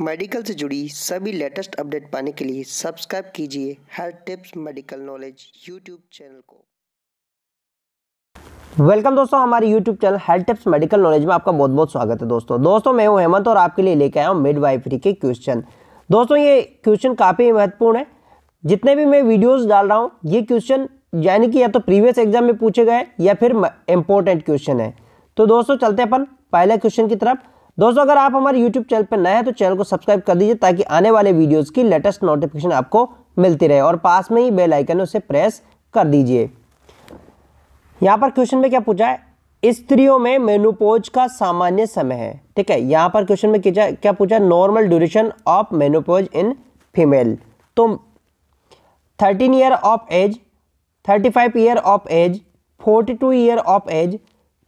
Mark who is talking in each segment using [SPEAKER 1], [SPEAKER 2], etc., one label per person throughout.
[SPEAKER 1] medical से जुड़ी सभी लेटेस्ट अपडेट पाने के लिए सब्सक्राइब कीजिए health tips medical knowledge YouTube channel को वेलकम दोस्तों हमारे YouTube channel health tips medical knowledge में आपका बहुत बहुत स्वागत है दोस्तों दोस्तों मैं हूं हेमंत और आपके लिए लेके आया हूं वाइफरी के क्वेश्चन दोस्तों ये क्वेश्चन काफ़ी महत्वपूर्ण है जितने भी मैं वीडियोज डाल रहा हूँ ये क्वेश्चन यानी कि या तो प्रीवियस एग्जाम में पूछे गए या फिर इंपॉर्टेंट क्वेश्चन है तो दोस्तों चलते अपन पहले क्वेश्चन की तरफ दोस्तों अगर आप हमारे यूट्यूब चैनल पर नए हैं तो चैनल को सब्सक्राइब कर दीजिए ताकि आने वाले वीडियोज़ की लेटेस्ट नोटिफिकेशन आपको मिलती रहे और पास में ही बेल आइकन उसे प्रेस कर दीजिए यहाँ पर क्वेश्चन में क्या पूछा है स्त्रियों में मेनोपोज का सामान्य समय है ठीक है यहाँ पर क्वेश्चन में क्या पूछा normal duration of menopause in female तो thirteen year of age thirty five year of age forty two year of age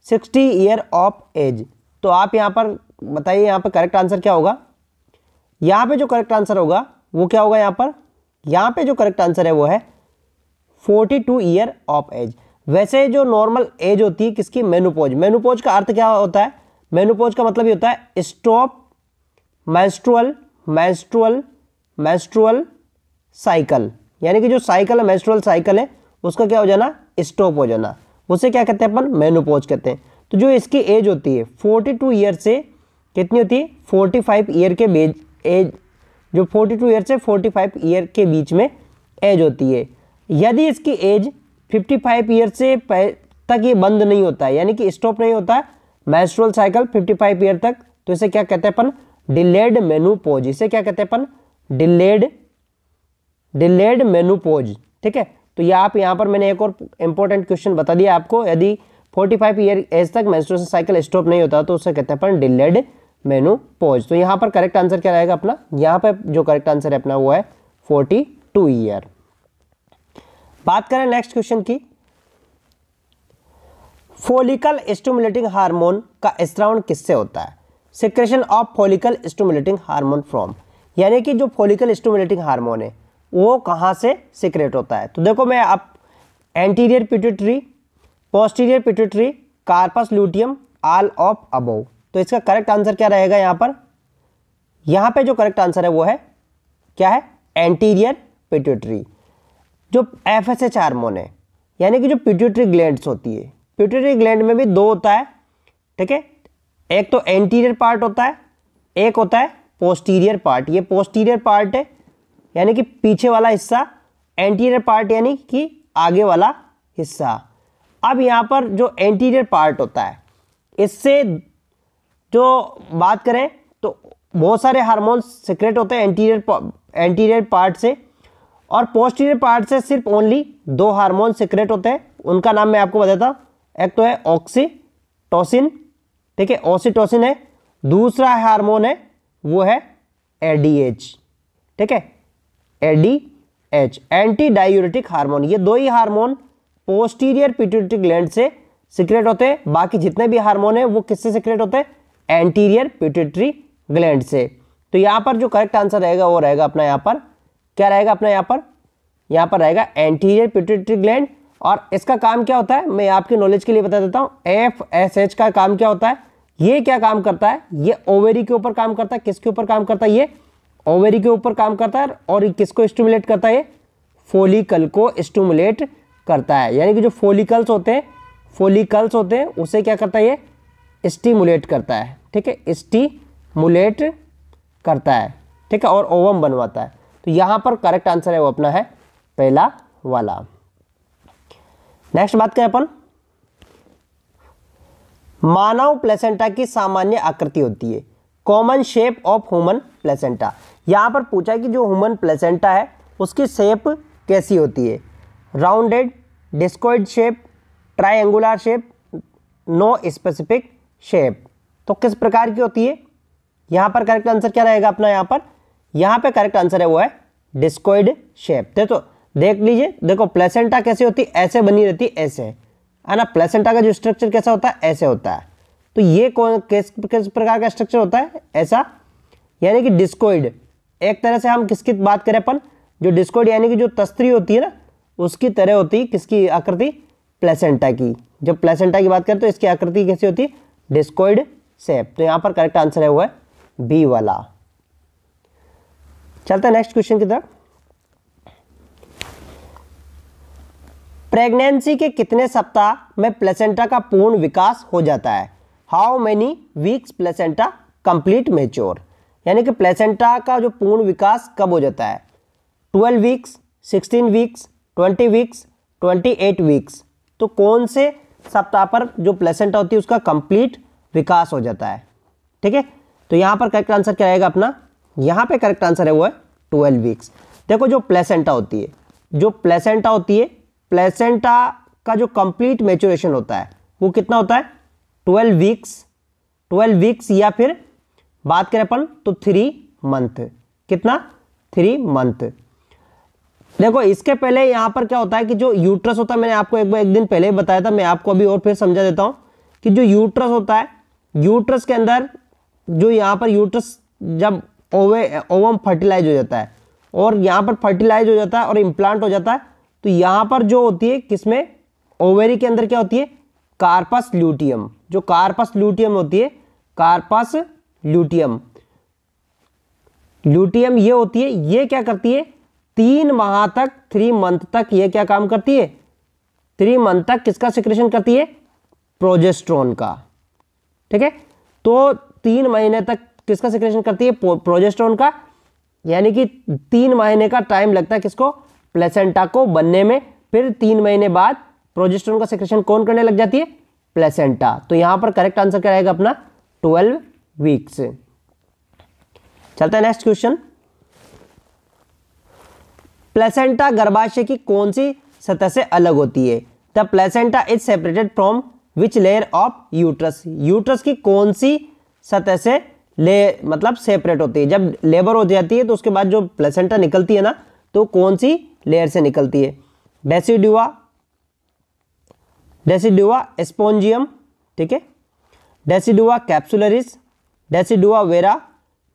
[SPEAKER 1] sixty year of age तो आप यहां पर बताइए यहाँ पर करेक्ट आंसर क्या होगा यहाँ पे जो करेक्ट आंसर होगा वो क्या होगा यहाँ पर यहाँ पे जो करेक्ट आंसर है वो है forty two year of age वैसे जो नॉर्मल एज होती है किसकी मेनुपोज मेनुपोज का अर्थ क्या होता है मेनुपोज का मतलब ये होता है स्टॉप मैस्ट्रुअल मैस्ट्रुअल मैस्ट्रुअल साइकिल यानी कि जो साइकिल है मैस्ट्रुअल साइकिल है उसका क्या हो जाना स्टॉप हो जाना उसे क्या कहते हैं अपन मेनुपोज कहते हैं तो जो इसकी एज होती है फोर्टी टू ईयर से कितनी होती है फोर्टी फाइव ईयर के बेज एज जो फोर्टी टू ईयर से फोर्टी फाइव ईयर के बीच में एज होती है यदि इसकी एज फिफ्टी फाइव ईयर से तक ये बंद नहीं होता है यानी कि स्टॉप नहीं होता menstrual cycle fifty five year तक तो इसे क्या कहते हैं अपन डिलेड मेनूपोज इसे क्या कहते हैं अपन डिलेड डिलेड मेनूपोज ठीक है तो ये आप यहाँ पर मैंने एक और इंपॉर्टेंट क्वेश्चन बता दिया आपको यदि 45 ईयर एज तक मेंस्ट्रुएशन साइकिल स्टॉप नहीं होता तो उसे कहते हैं अपन डिलेड मेनू तो यहाँ पर करेक्ट आंसर क्या रहेगा अपना यहाँ पर जो करेक्ट आंसर है अपना वो है फोर्टी टू ईयर बात करें नेक्स्ट क्वेश्चन की फोलिकल स्टूमुलेटिंग हार्मोन का स्त्रावण किससे होता है secretion of follicle stimulating hormone from यानी कि जो फोलिकल स्टूमुलेटिंग हार्मोन है वो कहाँ से सिक्रेट होता है तो देखो मैं आप anterior pituitary posterior pituitary corpus luteum all of above तो इसका करेक्ट आंसर क्या रहेगा यहाँ पर यहाँ पे जो करेक्ट आंसर है वो है क्या है एंटीरियर पिट्यूटरी जो एफ एस एच हारमोन है यानी कि जो पिट्यूटरी ग्लैंड्स होती है पिट्यूटरी ग्लैंड में भी दो होता है ठीक है एक तो एंटीरियर पार्ट होता है एक होता है पोस्टीरियर पार्ट ये पोस्टीरियर पार्ट है यानी कि पीछे वाला हिस्सा एंटीरियर पार्ट यानी कि आगे वाला हिस्सा अब यहाँ पर जो एंटीरियर पार्ट होता है इससे जो बात करें तो बहुत सारे हार्मोन्स सिक्रेट होते हैं एंटीरियर एंटीरियर पार्ट से और पोस्टीरियर पार्ट से सिर्फ ओनली दो हार्मोन सिक्रेट होते हैं उनका नाम मैं आपको बताता हूँ एक तो है ऑक्सीटोसिन ठीक है ऑक्सीटोसिन है दूसरा हार्मोन है वो है एडीएच ठीक है एडीएच एंटी डायूरेटिक हार्मोन ये दो ही हार्मोन पोस्टीरियर पिट्यूटरी ग्लैंड से सिक्रेट होते हैं बाकी जितने भी हार्मोन है वो किससे सिक्रेट होते हैं एंटीरियर पिट्यूटरी ग्लैंड से तो यहाँ पर जो करेक्ट आंसर रहेगा वो रहेगा अपना यहाँ पर क्या रहेगा अपना यहाँ पर यहाँ पर रहेगा एंटीरियर पिट्यूटरी ग्लैंड और इसका काम क्या होता है मैं आपके नॉलेज के लिए बता देता हूँ एफ एस एच का काम क्या होता है ये क्या काम करता है ये ओवेरी के ऊपर काम करता है किसके ऊपर काम करता है ये ओवेरी के ऊपर काम करता है और किसको स्टिमुलेट करता है ये फोलिकल को स्टिमुलेट करता है यानी कि जो फोलिकल्स होते हैं फोलिकल्स होते हैं उसे क्या करता है ये स्टीमुलेट करता है ठीक है स्टीमुलेट करता है ठीक है और ओवम बनवाता है तो यहां पर करेक्ट आंसर है वो अपना है पहला वाला नेक्स्ट बात करें अपन मानव प्लेसेंटा की सामान्य आकृति होती है common shape of human placenta यहां पर पूछा कि जो ह्यूमन प्लेसेंटा है उसकी शेप कैसी होती है rounded discoid shape triangular shape no specific shape तो किस प्रकार की होती है यहां पर करेक्ट आंसर क्या रहेगा अपना यहां पर यहां पे करेक्ट आंसर है वो है डिस्कोइड शेप देखो देख लीजिए देखो प्लेसेंटा कैसे होती है ऐसे बनी रहती है ऐसे है ना प्लेसेंटा का जो स्ट्रक्चर कैसा होता है ऐसे होता है तो ये कौन किस किस प्रकार का स्ट्रक्चर होता है ऐसा यानी कि डिस्कोइड एक तरह से हम किसकी बात करें अपन जो डिस्कोइड यानी कि जो तस्त्री होती है ना उसकी तरह होती है किसकी आकृति प्लेसेंटा की जब प्लेसेंटा की बात करें तो इसकी आकृति कैसी होती है डिस्कोइड सेप तो यहां पर करेक्ट आंसर है वो है बी वाला चलते हैं नेक्स्ट क्वेश्चन की तरफ प्रेगनेंसी के कितने सप्ताह में प्लेसेंटा का पूर्ण विकास हो जाता है how many weeks placenta complete mature यानी कि प्लेसेंटा का जो पूर्ण विकास कब हो जाता है twelve weeks sixteen weeks twenty weeks twenty eight weeks तो कौन से सप्ताह पर जो प्लेसेंटा होती है उसका कंप्लीट विकास हो जाता है ठीक है तो यहां पर करेक्ट आंसर क्या रहेगा अपना यहां पे करेक्ट आंसर है वो है ट्वेल्व वीक्स देखो जो प्लेसेंटा होती है जो प्लेसेंटा होती है प्लेसेंटा का जो कंप्लीट मेचुरेशन होता है वो कितना होता है ट्वेल्व वीक्स ट्वेल्व वीक्स या फिर बात करें अपन तो थ्री मंथ कितना थ्री मंथ देखो इसके पहले यहाँ पर क्या होता है कि जो यूट्रस होता है मैंने आपको एक एक दिन पहले बताया था मैं आपको अभी और फिर समझा देता हूँ कि जो यूट्रस होता है यूट्रस के अंदर जो यहाँ पर यूट्रस जब ओवे ओवम फर्टिलाइज हो जाता है और यहाँ पर फर्टिलाइज हो जाता है और इम्प्लांट हो जाता है तो यहाँ पर जो होती है किसमें ओवेरी के अंदर क्या होती है कार्पस ल्यूटियम जो कार्पस ल्यूटियम होती है कार्पस ल्यूटियम ल्यूटियम ये होती है ये क्या करती है तीन माह तक थ्री मंथ तक ये क्या काम करती है थ्री मंथ तक किसका सिक्रेशन करती है प्रोजेस्ट्रॉन का ठीक है तो तीन महीने तक किसका सिक्रेशन करती है प्रोजेस्ट्रॉन का यानी कि तीन महीने का टाइम लगता है किसको प्लेसेंटा को बनने में फिर तीन महीने बाद प्रोजेस्ट्रोन का सिक्रेशन कौन करने लग जाती है प्लेसेंटा तो यहां पर करेक्ट आंसर क्या रहेगा अपना ट्वेल्व वीक्स चलता है नेक्स्ट क्वेश्चन प्लेसेंटा गर्भाशय की कौन सी सतह से अलग होती है the placenta is separated from which layer of uterus uterus की कौन सी सतह से ले मतलब सेपरेट होती है जब लेबर हो जाती है तो उसके बाद जो प्लेसेंटा निकलती है ना तो कौन सी लेयर से निकलती है डेसीड्यूआ डेसीड्यूआ एस्पोंजियम ठीक है decidua capsularis decidua vera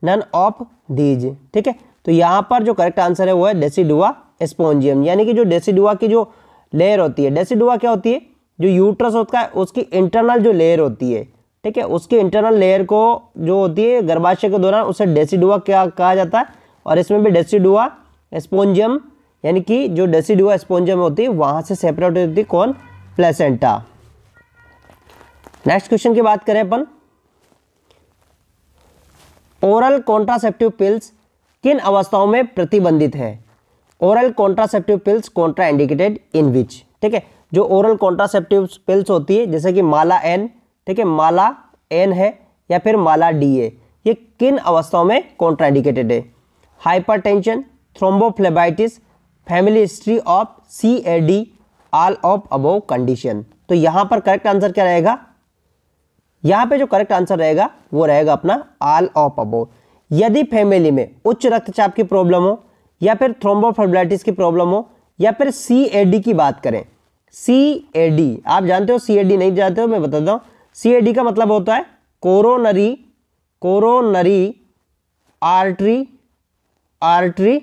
[SPEAKER 1] none of these ठीक है तो यहाँ पर जो करेक्ट आंसर है वो है डेसीडुआ स्पॉन्जियम यानी कि जो डेसीडुआ की जो लेयर होती है डेसीडुआ क्या होती है जो यूट्रस होता है उसकी इंटरनल जो लेयर होती है ठीक है उसकी इंटरनल लेयर को जो होती है गर्भाशय के दौरान उसे डेसीडुआ क्या कहा जाता है और इसमें भी डेसीडुआ स्पॉन्जियम यानी कि जो डेसीडुआ स्पॉन्जियम होती है वहाँ से सेपरेट होती है कौन प्लेसेंटा नेक्स्ट क्वेश्चन की बात करें अपन ओरल कॉन्ट्रासेप्टिव पिल्स किन अवस्थाओं में प्रतिबंधित है oral contraceptive pills contraindicated in which ठीक है जो ओरल कॉन्ट्रासेप्टिव पिल्स होती है जैसे कि माला एन ठीक है माला एन है या फिर माला डी ए ये किन अवस्थाओं में कॉन्ट्रा इंडिकेटेड है tension thrombophlebitis family history of C A D all of above condition तो यहाँ पर करेक्ट आंसर क्या रहेगा यहाँ पे जो करेक्ट आंसर रहेगा वो रहेगा अपना आल ऑफ अबोव यदि फैमिली में उच्च रक्तचाप की प्रॉब्लम हो या फिर थ्रोम्बोफेबलाइटिस की प्रॉब्लम हो या फिर सी की बात करें सी आप जानते हो सी नहीं जानते हो मैं बताता हूँ सी का मतलब होता है coronary coronary artery artery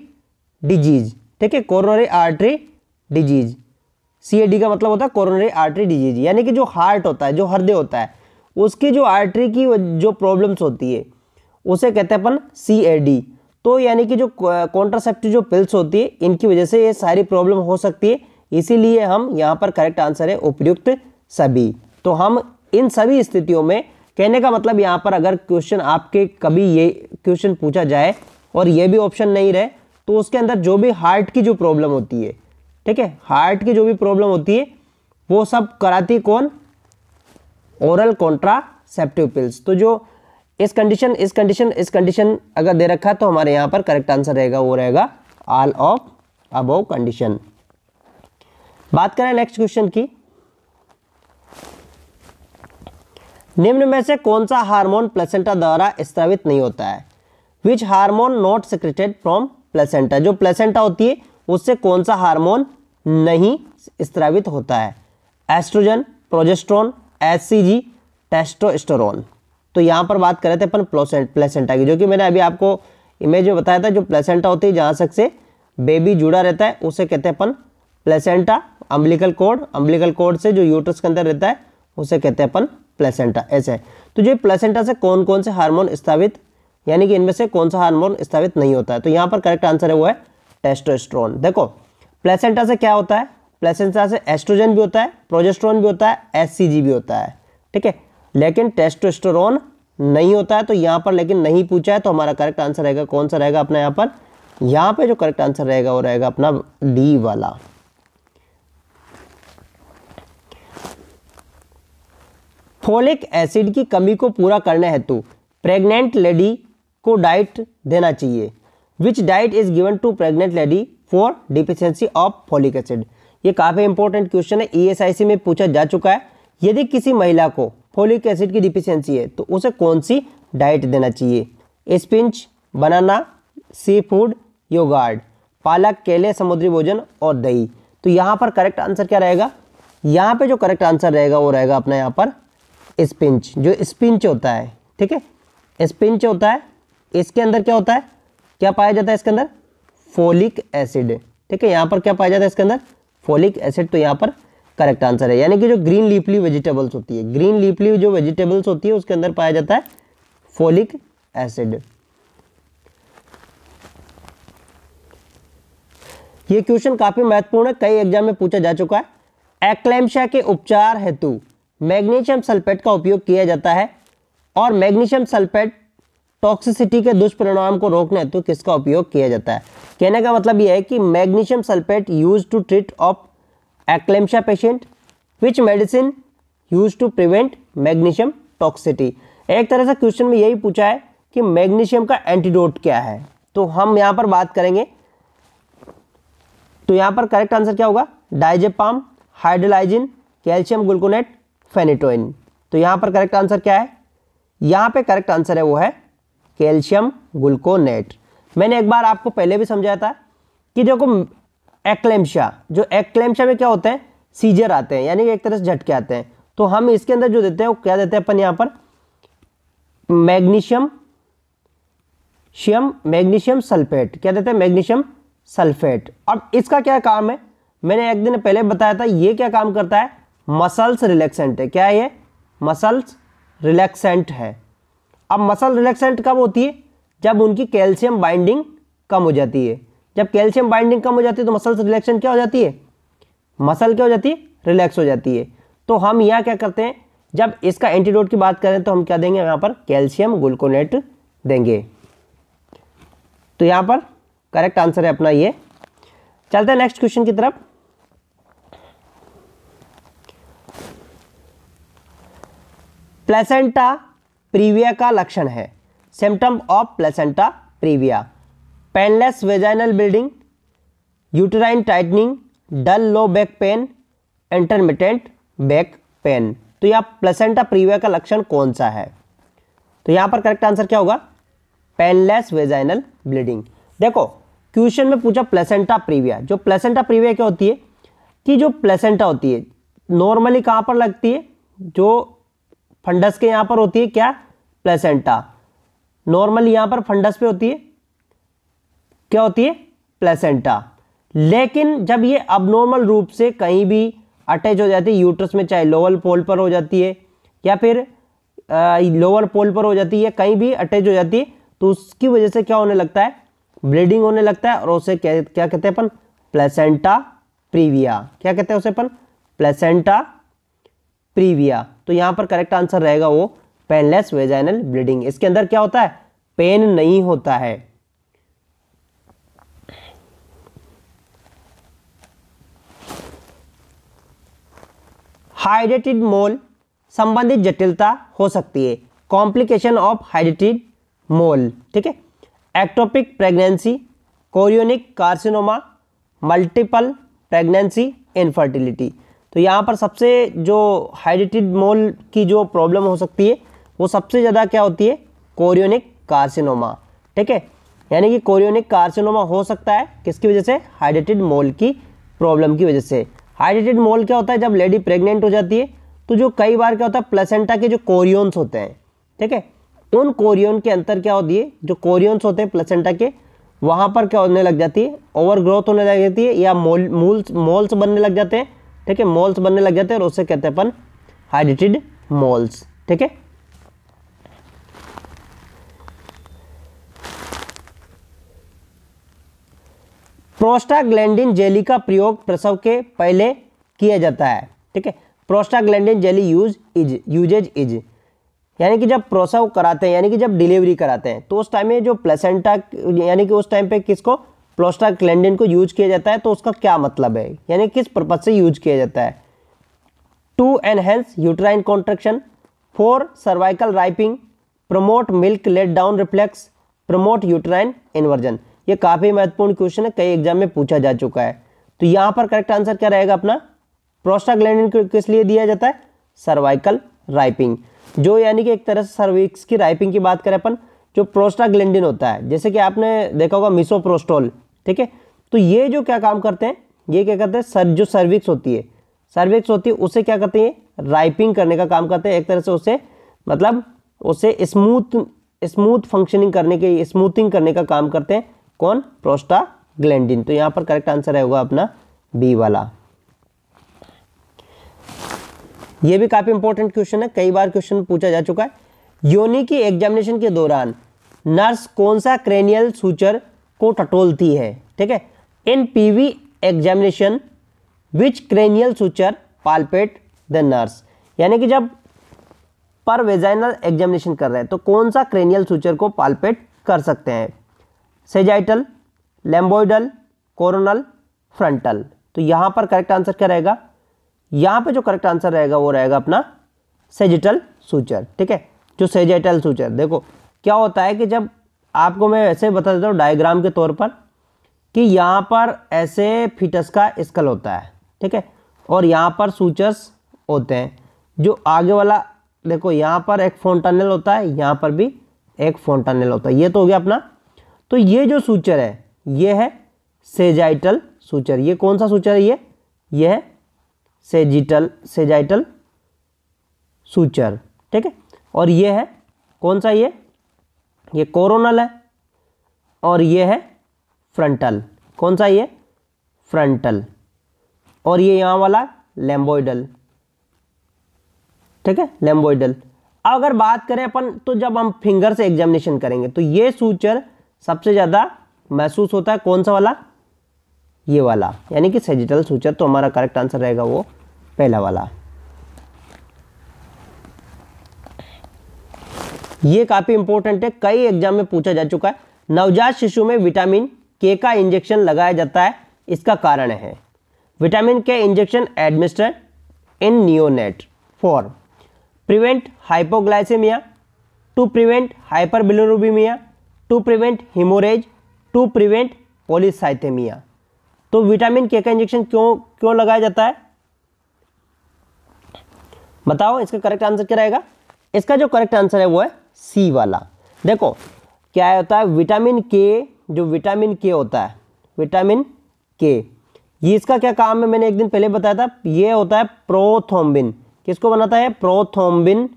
[SPEAKER 1] disease ठीक है कोरोनरी आर्टरी डिजीज सी का मतलब होता है कोरोनरी आर्टरी डिजीज यानी कि जो हार्ट होता है जो हृदय होता है उसकी जो आर्टरी की जो प्रॉब्लम्स होती है उसे कहते हैं अपन सी तो यानी कि जो कॉन्ट्रासेप्टिव जो पिल्स होती है इनकी वजह से ये सारी प्रॉब्लम हो सकती है इसीलिए हम यहाँ पर करेक्ट आंसर है उपयुक्त सभी तो हम इन सभी स्थितियों में कहने का मतलब यहाँ पर अगर क्वेश्चन आपके कभी ये क्वेश्चन पूछा जाए और ये भी ऑप्शन नहीं रहे तो उसके अंदर जो भी हार्ट की जो प्रॉब्लम होती है ठीक है हार्ट की जो भी प्रॉब्लम होती है वो सब कराती कौन ओरल कॉन्ट्रासेप्टिव पिल्स तो जो इस कंडीशन इस कंडीशन इस कंडीशन अगर दे रखा तो हमारे यहां पर करेक्ट आंसर रहेगा वो रहेगा ऑल ऑफ अबोव कंडीशन बात करें नेक्स्ट क्वेश्चन की निम्न में से कौन सा हार्मोन प्लेसेंटा द्वारा स्त्रावित नहीं होता है which hormone not secreted from placenta जो प्लेसेंटा होती है उससे कौन सा हार्मोन नहीं स्त्रावित होता है एस्ट्रोजन प्रोजेस्ट्रॉन एच टेस्टोस्टेरोन तो यहाँ पर बात कर रहे थे अपन प्लेसेंटा की जो कि मैंने अभी आपको इमेज में बताया था जो प्लेसेंटा होती है जहाँ तक से बेबी जुड़ा रहता है उसे कहते हैं अपन placenta umbilical cord umbilical cord से जो यूट्रस के अंदर रहता है उसे कहते हैं अपन प्लेसेंटा ऐसे है तो जो प्लेसेंटा से कौन कौन से हार्मोन स्थापित यानी कि इनमें से कौन सा हार्मोन स्थापित नहीं होता है तो यहाँ पर करेक्ट आंसर है वो है टेस्टोस्ट्रॉन देखो प्लेसेंटा से क्या होता है प्लेसेंटा से एस्ट्रोजन भी होता है प्रोजेस्ट्रॉन भी होता है एस भी होता है ठीक है लेकिन टेस्टोस्टेरोन नहीं होता है तो यहाँ पर लेकिन नहीं पूछा है तो हमारा करेक्ट आंसर रहेगा कौन सा रहेगा अपना यहाँ पर यहाँ पे जो करेक्ट आंसर रहेगा वो रहेगा अपना डी वाला फोलिक एसिड की कमी को पूरा करने हेतु प्रेग्नेंट लेडी को डाइट देना चाहिए which diet is given to pregnant lady for deficiency of folic acid ये काफ़ी इंपॉर्टेंट क्वेश्चन है ई e में पूछा जा चुका है यदि किसी महिला को फोलिक एसिड की डिफिशियंसी है तो उसे कौन सी डाइट देना चाहिए स्पिंच बनाना सी फूड योगार्ड पालक केले समुद्री भोजन और दही तो यहाँ पर करेक्ट आंसर क्या रहेगा यहाँ पे जो करेक्ट आंसर रहेगा वो रहेगा अपना यहाँ पर स्पिंच जो स्पिंच होता है ठीक है स्पिंच होता है इसके अंदर क्या होता है क्या पाया जाता है इसके अंदर फोलिक एसिड ठीक है यहाँ पर क्या पाया जाता है इसके अंदर फोलिक एसिड तो यहाँ पर करेक्ट आंसर है यानी कि जो ग्रीन लीपली वेजिटेबल्स होती है ग्रीन लीपली जो वेजिटेबल्स होती है उसके अंदर पाया जाता है फोलिक एसिड ये क्वेश्चन काफी महत्वपूर्ण है कई एग्जाम में पूछा जा चुका है एक्लेम्शिया के उपचार हेतु मैग्नीशियम सल्फेट का उपयोग किया जाता है और मैग्नीशियम सल्फेट टॉक्सिसिटी के दुष्परिणाम को रोकने हेतु किसका उपयोग किया जाता है कहने का मतलब यह है कि magnesium sulphate use to treat of eclampsia patient which medicine use to prevent magnesium toxicity एक तरह से क्वेश्चन में यही पूछा है कि मैग्नीशियम का एंटीडोट क्या है तो हम यहां पर बात करेंगे तो यहां पर करेक्ट आंसर क्या होगा diazepam hydralazine calcium gluconate phenytoin तो यहां पर करेक्ट आंसर क्या है यहां पे करेक्ट आंसर है वो है कैल्शियम ग्लूकोनेट मैंने एक बार आपको पहले भी समझाया था कि देखो एक्लेम्शा जो एक्लेम्शा में क्या होते हैं सीजर आते हैं यानी कि एक तरह से झटके आते हैं तो हम इसके अंदर जो देते हैं वो क्या देते हैं अपन यहाँ पर मैग्नीशियम शियम मैग्नीशियम सल्फेट क्या देते हैं मैग्नीशियम सल्फेट अब इसका क्या काम है मैंने एक दिन पहले बताया था ये क्या काम करता है मसल्स रिलैक्सेंट है क्या ये मसल्स रिलैक्सेंट है अब मसल रिलैक्सेंट कब होती है जब उनकी कैल्शियम बाइंडिंग कम हो जाती है जब कैल्शियम बाइंडिंग कम हो जाती है तो मसल्स रिलेक्शन क्या हो जाती है मसल क्या हो जाती है रिलैक्स हो जाती है तो हम यहाँ क्या करते हैं जब इसका एंटीडोट की बात करें तो हम क्या देंगे यहाँ पर कैल्शियम ग्लूकोनेट देंगे तो यहाँ पर करेक्ट आंसर है अपना ये चलते हैं नेक्स्ट क्वेश्चन की तरफ प्लेसेंटा प्रीविया का लक्षण है symptom of placenta previa painless vaginal bleeding uterine tightening dull low back pain intermittent back pain तो यहाँ प्लेसेंटा प्रीविया का लक्षण कौन सा है तो यहाँ पर करेक्ट आंसर क्या होगा पेनलेस वेजाइनल ब्लीडिंग देखो क्वेश्चन में पूछा प्लेसेंटा प्रीविया जो प्लेसेंटा प्रीविया क्या होती है कि जो प्लेसेंटा होती है नॉर्मली कहाँ पर लगती है जो फंडस के यहाँ पर होती है क्या प्लेसेंटा नॉर्मली यहाँ पर फंडस पे होती है क्या होती है प्लेसेंटा लेकिन जब ये अबनॉर्मल रूप से कहीं भी अटैच हो जाती है यूट्रस में चाहे लोअर पोल पर हो जाती है या फिर लोअर पोल पर हो जाती है कहीं भी अटैच हो जाती है तो उसकी वजह से क्या होने लगता है ब्लीडिंग होने लगता है और उसे क्या क्या कहते हैं अपन प्लेसेंटा प्रीविया क्या कहते हैं उसे अपन प्लेसेंटा प्रीविया तो यहां पर करेक्ट आंसर रहेगा वो पेनलेस वेजाइनल ब्लीडिंग इसके अंदर क्या होता है पेन नहीं होता है हाइड्रेटेड मोल संबंधित जटिलता हो सकती है कॉम्प्लिकेशन ऑफ हाइड्रेटेड मोल ठीक है ectopic pregnancy chorionic carcinoma multiple pregnancy infertility तो यहाँ पर सबसे जो हाइड्रेटेड मोल की जो प्रॉब्लम हो सकती है वो सबसे ज़्यादा क्या होती है कोरियोनिक कार्सिनोमा ठीक है यानी कि कोरियोनिक कार्सिनोमा हो सकता है किसकी वजह से हाइड्रेटेड मोल की प्रॉब्लम की वजह से हाइड्रेटेड मोल क्या होता है जब लेडी प्रेग्नेंट हो जाती है तो जो कई बार क्या होता है प्लेसेंटा के जो कोरियोन्स होते हैं ठीक है उन कोरियोन के अंतर क्या होती है जो कोरियोन्स होते हैं प्लेसेंटा के वहाँ पर क्या होने लग जाती है ओवर ग्रोथ होने लग जाती है या मोल मूल्स मोल्स बनने लग जाते हैं ठीक है मोल्स बनने लग जाते हैं और उससे कहते हैं अपन हाइड्रेटेड मोल्स ठीक है प्रोस्टाग्लैंडिन जेली का प्रयोग प्रसव के पहले किया जाता है ठीक है prostaglandin jelly use is usages is यानी कि जब प्रसव कराते हैं यानी कि जब डिलीवरी कराते हैं तो उस टाइम में जो प्लेसेंटा यानी कि उस टाइम पे किसको प्रोस्टाग्लैंडिन को यूज किया जाता है तो उसका क्या मतलब है यानी किस पर्पज से यूज किया जाता है to enhance uterine contraction for cervical ripening promote milk let down reflex promote uterine inversion ये काफ़ी महत्वपूर्ण क्वेश्चन है कई एग्जाम में पूछा जा चुका है तो यहाँ पर करेक्ट आंसर क्या रहेगा अपना प्रोस्टाग्लैंडिन किस लिए दिया जाता है सर्वाइकल राइपिंग जो यानी कि एक तरह से सर्विक्स की राइपिंग की बात करें अपन जो प्रोस्टाग्लैंडिन होता है जैसे कि आपने देखा होगा मिसोप्रोस्टोल ठीक है तो ये जो क्या काम करते हैं ये क्या करते हैं सर जो सर्विक्स होती है सर्विक्स होती है उसे क्या करते हैं राइपिंग करने का काम करते हैं एक तरह से उसे मतलब उसे स्मूथ स्मूथ फंक्शनिंग करने के स्मूथिंग करने का काम करते हैं कौन प्रोस्टाग्लैंडिन तो यहाँ पर करेक्ट आंसर होगा अपना बी वाला ये भी काफ़ी इंपॉर्टेंट क्वेश्चन है कई बार क्वेश्चन पूछा जा चुका है योनि की एग्जामिनेशन के दौरान नर्स कौन सा क्रेनियल सूचर को टटोलती है ठीक है in PV examination which cranial suture palpate the nurse यानी कि जब पर वेजाइनल एग्जामिनेशन कर रहे हैं तो कौन सा क्रेनियल सूचर को पालपेट कर सकते हैं सेजाइटल लैम्बोइडल कोरोनल फ्रंटल तो यहाँ पर करेक्ट आंसर क्या रहेगा यहाँ पे जो करेक्ट आंसर रहेगा वो रहेगा अपना सेजिटल सूचर ठीक है जो सेजाइटल सूचर देखो क्या होता है कि जब आपको मैं ऐसे बता देता हूँ डायग्राम के तौर पर कि यहाँ पर ऐसे फिटस का स्कल होता है ठीक है और यहाँ पर सूचर्स होते हैं जो आगे वाला देखो यहाँ पर एक फोन टनल होता है यहाँ पर भी एक फोन टनल होता है ये तो हो गया अपना तो ये जो सूचर है ये है सेजाइटल सूचर ये कौन सा सूचर है ये ये है सेजिटल सेजाइटल सूचर ठीक है और ये है कौन सा ये ये कोरोनल है और ये है फ्रंटल कौन सा ये फ्रंटल और ये यहाँ वाला लैम्बोइडल ठीक है लैम्बोइडल अगर बात करें अपन तो जब हम फिंगर से एग्जामिनेशन करेंगे तो ये सूचर सबसे ज़्यादा महसूस होता है कौन सा वाला ये वाला यानी कि सेजिटल सूचर तो हमारा करेक्ट आंसर रहेगा वो पहला वाला ये काफ़ी इंपॉर्टेंट है कई एग्जाम में पूछा जा चुका है नवजात शिशु में विटामिन के का इंजेक्शन लगाया जाता है इसका कारण है vitamin K injection administer in neonate for prevent hypoglycaemia to prevent hyper to prevent haemorrhage to prevent polycythaemia तो विटामिन के का इंजेक्शन क्यों क्यों लगाया जाता है बताओ इसका करेक्ट आंसर क्या रहेगा इसका जो करेक्ट आंसर है वो है सी वाला देखो क्या होता है विटामिन के जो विटामिन के होता है विटामिन के ये इसका क्या काम है मैंने एक दिन पहले बताया था ये होता है प्रोथोम्बिन किसको बनाता है प्रोथोम्बिन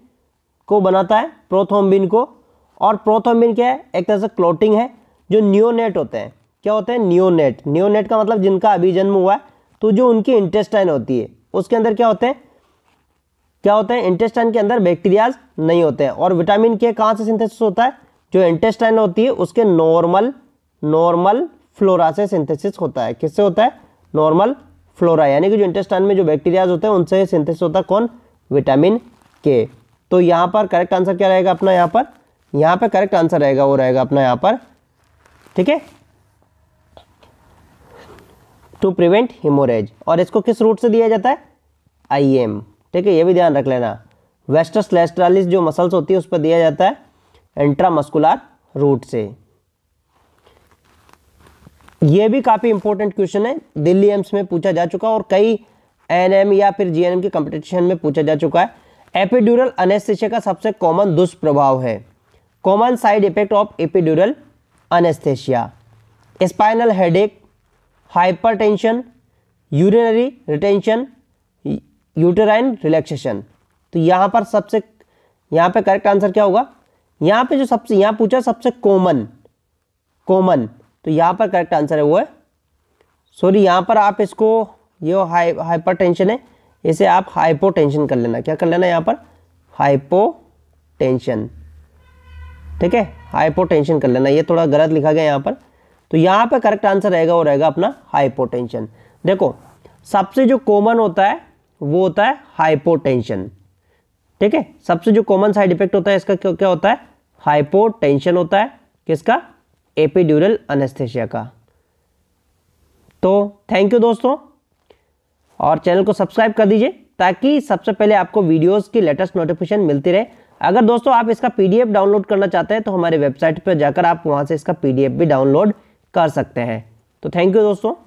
[SPEAKER 1] को बनाता है प्रोथोम्बिन को और प्रोथोम्बिन क्या है एक तरह से क्लोटिंग है जो न्योनेट होते हैं क्या होते हैं न्योनेट न्योनेट का मतलब जिनका अभी जन्म हुआ है तो जो उनकी इंटेस्टाइन होती है उसके अंदर क्या होते हैं क्या होते हैं इंटेस्टाइन के अंदर बैक्टीरियाज नहीं होते हैं और विटामिन के कहाँ से सिंथेसिस होता है जो इंटेस्टाइन होती है उसके नॉर्मल नॉर्मल फ्लोरा से सिंथेसिस होता है किससे होता है नॉर्मल फ्लोरा यानी कि जो इंटेस्टाइन में जो बैक्टीरियाज होते हैं उनसे सिंथेसिस होता है कौन विटामिन के तो यहाँ पर करेक्ट आंसर क्या रहेगा अपना यहाँ पर यहां पर करेक्ट आंसर रहेगा वो रहेगा अपना यहां पर ठीक है टू प्रिवेंट हिमोरेज और इसको किस रूट से दिया जाता है आई एम ठीक है ये भी ध्यान रख लेना वेस्टर्स लेस्ट्रालिस जो मसल्स होती है उस पर दिया जाता है इंट्रामस्कुलर रूट से ये भी काफ़ी इंपॉर्टेंट क्वेश्चन है दिल्ली एम्स में पूछा जा चुका और कई एनएम या फिर जीएनएम के कंपटीशन में पूछा जा चुका है एपिड्यूरल अनेस्थिशिया का सबसे कॉमन दुष्प्रभाव है common side effect of epidural anaesthesia spinal headache hypertension urinary retention uterine relaxation तो यहाँ पर सबसे यहाँ पे करेक्ट आंसर क्या होगा यहाँ पे जो सबसे यहाँ पूछा सबसे कॉमन कॉमन तो यहाँ पर करेक्ट आंसर है वो है सॉरी यहाँ पर आप इसको ये हाई हाइपर टेंशन है इसे आप हाइपोटेंशन कर लेना क्या कर लेना यहाँ पर हाइपोटेंशन ठीक है हाइपोटेंशन कर लेना ये थोड़ा गलत लिखा गया यहाँ पर तो यहाँ पर करेक्ट आंसर रहेगा वो रहेगा अपना हाइपोटेंशन देखो सबसे जो कॉमन होता है वो होता है हाइपोटेंशन ठीक है सबसे जो कॉमन साइड इफेक्ट होता है इसका क्या होता है हाइपोटेंशन होता है किसका एपिड्यूरल अनेस्थेसिया का तो थैंक यू दोस्तों और चैनल को सब्सक्राइब कर दीजिए ताकि सबसे पहले आपको वीडियोस की लेटेस्ट नोटिफिकेशन मिलती रहे अगर दोस्तों आप इसका पीडीएफ डाउनलोड करना चाहते हैं तो हमारे वेबसाइट पर जाकर आप वहाँ से इसका पीडीएफ भी डाउनलोड कर सकते हैं तो थैंक यू दोस्तों